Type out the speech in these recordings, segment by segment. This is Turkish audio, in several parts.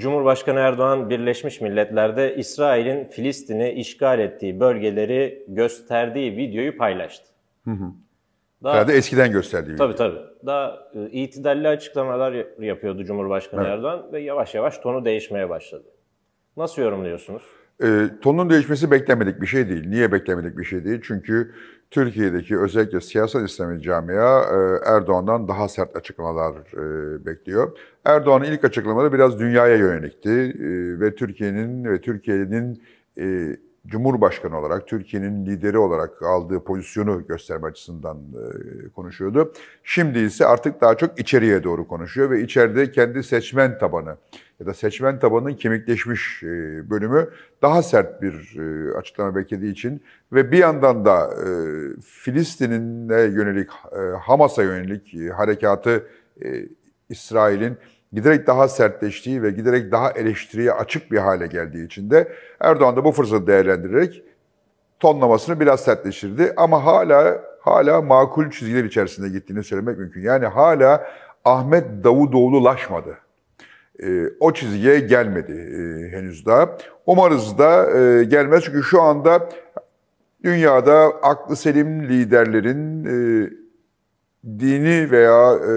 Cumhurbaşkanı Erdoğan Birleşmiş Milletler'de İsrail'in Filistin'i işgal ettiği bölgeleri gösterdiği videoyu paylaştı. Hı hı. Daha, Herhalde eskiden gösterdiği tabii, video. Tabii tabii. Daha e, itidalli açıklamalar yapıyordu Cumhurbaşkanı evet. Erdoğan ve yavaş yavaş tonu değişmeye başladı. Nasıl yorumluyorsunuz? E, tonun değişmesi beklemedik bir şey değil. Niye beklemedik bir şey değil? Çünkü Türkiye'deki özellikle siyasal İslami camia e, Erdoğan'dan daha sert açıklamalar e, bekliyor. Erdoğan'ın ilk açıklamaları biraz dünyaya yönelikti e, ve Türkiye'nin ve Türkiye'nin e, Cumhurbaşkanı olarak, Türkiye'nin lideri olarak aldığı pozisyonu gösterme açısından e, konuşuyordu. Şimdi ise artık daha çok içeriye doğru konuşuyor ve içeride kendi seçmen tabanı ya da seçmen tabanının kemikleşmiş e, bölümü daha sert bir e, açıklama beklediği için ve bir yandan da Filistin'e yönelik, Hamas'a yönelik harekatı İsrail'in giderek daha sertleştiği ve giderek daha eleştiriye açık bir hale geldiği için de Erdoğan da bu fırsatı değerlendirerek tonlamasını biraz sertleştirdi ama hala hala makul çizgiler içerisinde gittiğini söylemek mümkün. Yani hala Ahmet Davutoğlu'laşmadı. E, o çizgiye gelmedi e, henüz daha. Umarız da e, gelmez çünkü şu anda dünyada aklı selim liderlerin e, dini veya e,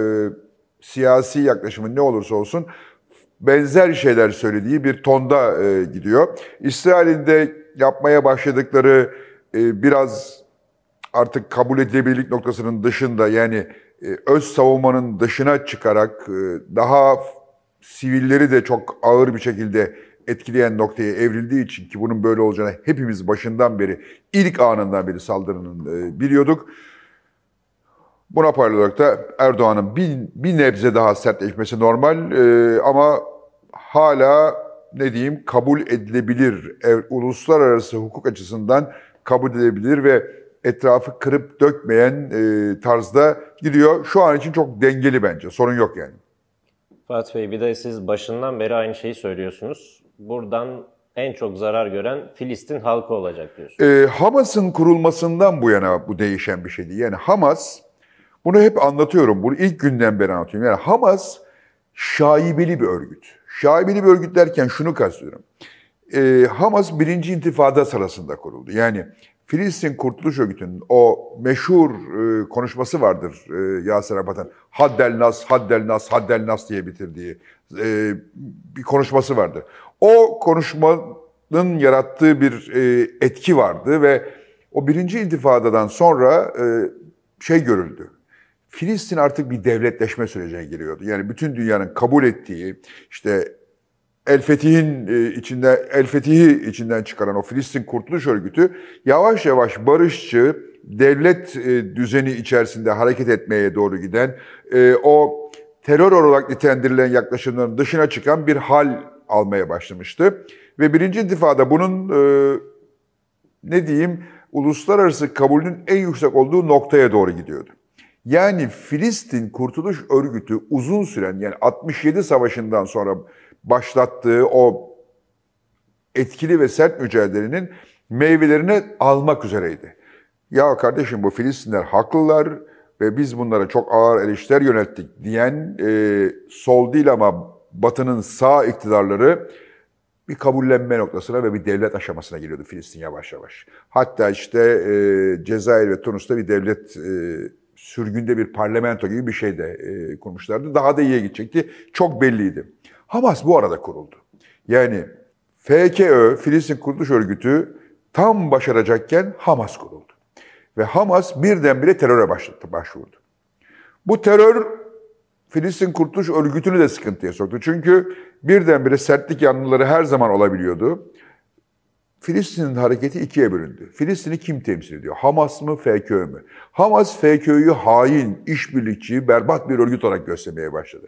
siyasi yaklaşımı ne olursa olsun benzer şeyler söylediği bir tonda e, gidiyor. İsrail'in de yapmaya başladıkları e, biraz artık kabul edilebilirlik noktasının dışında yani e, öz savunmanın dışına çıkarak e, daha sivilleri de çok ağır bir şekilde etkileyen noktaya evrildiği için ki bunun böyle olacağını hepimiz başından beri ilk anından beri saldırının e, biliyorduk. Buna paralel olarak da Erdoğan'ın bir, bir nebze daha sertleşmesi normal e, ama hala ne diyeyim kabul edilebilir, ev, uluslararası hukuk açısından kabul edilebilir ve etrafı kırıp dökmeyen e, tarzda gidiyor. Şu an için çok dengeli bence, sorun yok yani. Fatih Bey bir de siz başından beri aynı şeyi söylüyorsunuz. Buradan en çok zarar gören Filistin halkı olacak diyorsunuz. E, Hamas'ın kurulmasından bu yana bu değişen bir şeydi Yani Hamas bunu hep anlatıyorum. Bunu ilk günden beri anlatıyorum. Yani Hamas şaibeli bir örgüt. Şaibeli bir örgüt derken şunu kastediyorum. Ee, Hamas birinci intifada sırasında kuruldu. Yani Filistin Kurtuluş Örgütü'nün o meşhur e, konuşması vardır e, Yasir Arafat'ın. Haddel Nas, Haddel Nas, Haddel Nas diye bitirdiği e, bir konuşması vardır. O konuşmanın yarattığı bir e, etki vardı ve o birinci intifadadan sonra e, şey görüldü. Filistin artık bir devletleşme sürecine giriyordu. Yani bütün dünyanın kabul ettiği işte El Fetih'in e, içinde El Fetih'i içinden çıkaran o Filistin Kurtuluş Örgütü yavaş yavaş barışçı devlet e, düzeni içerisinde hareket etmeye doğru giden e, o terör olarak nitelendirilen yaklaşımların dışına çıkan bir hal almaya başlamıştı ve birinci intifada bunun ne diyeyim uluslararası kabulünün en yüksek olduğu noktaya doğru gidiyordu. Yani Filistin Kurtuluş Örgütü uzun süren yani 67 Savaşı'ndan sonra başlattığı o etkili ve sert mücadelenin meyvelerini almak üzereydi. Ya kardeşim bu Filistinler haklılar ve biz bunlara çok ağır eleştiriler yönelttik diyen e, sol değil ama Batı'nın sağ iktidarları bir kabullenme noktasına ve bir devlet aşamasına geliyordu Filistin yavaş yavaş. Hatta işte e, Cezayir ve Tunus'ta bir devlet e, sürgünde bir parlamento gibi bir şey de e, kurmuşlardı. Daha da iyiye gidecekti. Çok belliydi. Hamas bu arada kuruldu. Yani FKÖ, Filistin Kurtuluş Örgütü tam başaracakken Hamas kuruldu. Ve Hamas birdenbire teröre başlattı, başvurdu. Bu terör Filistin Kurtuluş Örgütü'nü de sıkıntıya soktu. Çünkü birdenbire sertlik yanlıları her zaman olabiliyordu. Filistin'in hareketi ikiye bölündü. Filistin'i kim temsil ediyor? Hamas mı, FKÖ mü? Hamas, FKÖ'yü hain, işbirlikçi, berbat bir örgüt olarak göstermeye başladı.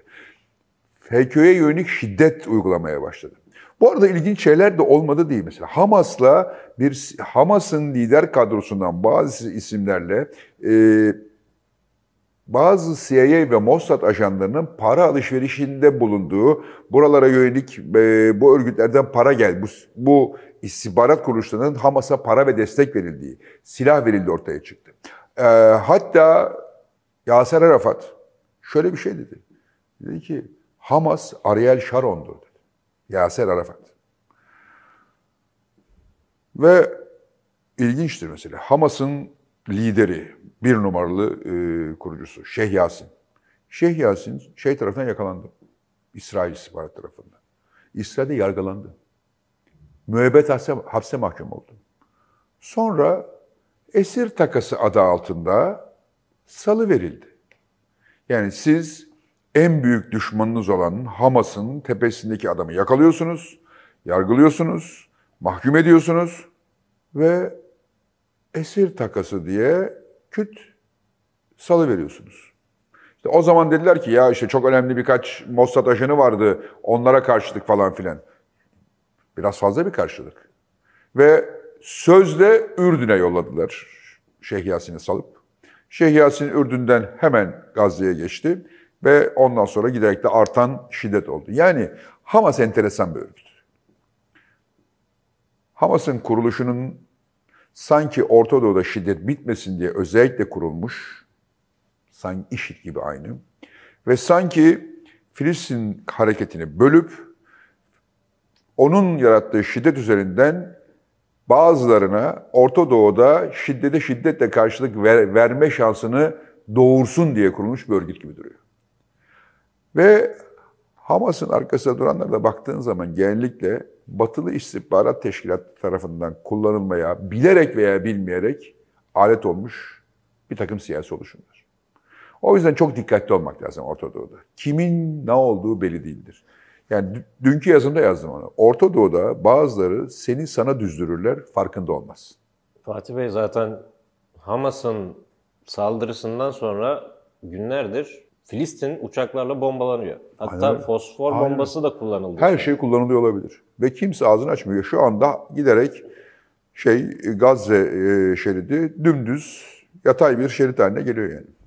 FKÖ'ye yönelik şiddet uygulamaya başladı. Bu arada ilginç şeyler de olmadı değil mesela. Hamas'la bir Hamas'ın lider kadrosundan bazı isimlerle e, bazı CIA ve Mossad ajanlarının para alışverişinde bulunduğu, buralara yönelik e, bu örgütlerden para gel, bu, bu istihbarat kuruluşlarının Hamas'a para ve destek verildiği, silah verildi ortaya çıktı. E, hatta Yaser Arafat şöyle bir şey dedi. Dedi ki Hamas Ariel Sharon'du dedi. Yaser Arafat. Ve ilginçtir mesela. Hamas'ın lideri, bir numaralı e, kurucusu Şeyh Yasin. Şeyh Yasin şey tarafından yakalandı. İsrail istihbarat tarafından. İsrail'de yargılandı. Müebbet hapse, hapse mahkum oldu. Sonra esir takası adı altında salı verildi. Yani siz en büyük düşmanınız olan Hamas'ın tepesindeki adamı yakalıyorsunuz, yargılıyorsunuz, mahkum ediyorsunuz ve esir takası diye küt salı veriyorsunuz. İşte o zaman dediler ki ya işte çok önemli birkaç Mossad ajanı vardı onlara karşılık falan filan. Biraz fazla bir karşılık. Ve sözde Ürdün'e yolladılar Şeyh Yasin'i salıp. Şeyh Yasin Ürdün'den hemen Gazze'ye geçti ve ondan sonra giderek de artan şiddet oldu. Yani Hamas enteresan bir örgüt. Hamas'ın kuruluşunun sanki Orta Doğu'da şiddet bitmesin diye özellikle kurulmuş, sanki işit gibi aynı ve sanki Filistin hareketini bölüp onun yarattığı şiddet üzerinden bazılarına Orta Doğu'da şiddete şiddetle karşılık ver, verme şansını doğursun diye kurulmuş bir örgüt gibi duruyor. Ve Hamas'ın arkasında duranlara baktığın zaman genellikle batılı istihbarat teşkilatı tarafından kullanılmaya bilerek veya bilmeyerek alet olmuş bir takım siyasi oluşumlar. O yüzden çok dikkatli olmak lazım Orta Doğu'da. Kimin ne olduğu belli değildir. Yani dünkü yazımda yazdım onu. Orta Doğu'da bazıları seni sana düzdürürler, farkında olmaz. Fatih Bey zaten Hamas'ın saldırısından sonra günlerdir Filistin uçaklarla bombalanıyor. Hatta Aynen. fosfor Aynen. bombası da kullanıldı. Her şey kullanılıyor olabilir. Ve kimse ağzını açmıyor. Şu anda giderek şey Gazze e, şeridi dümdüz yatay bir şerit haline geliyor yani.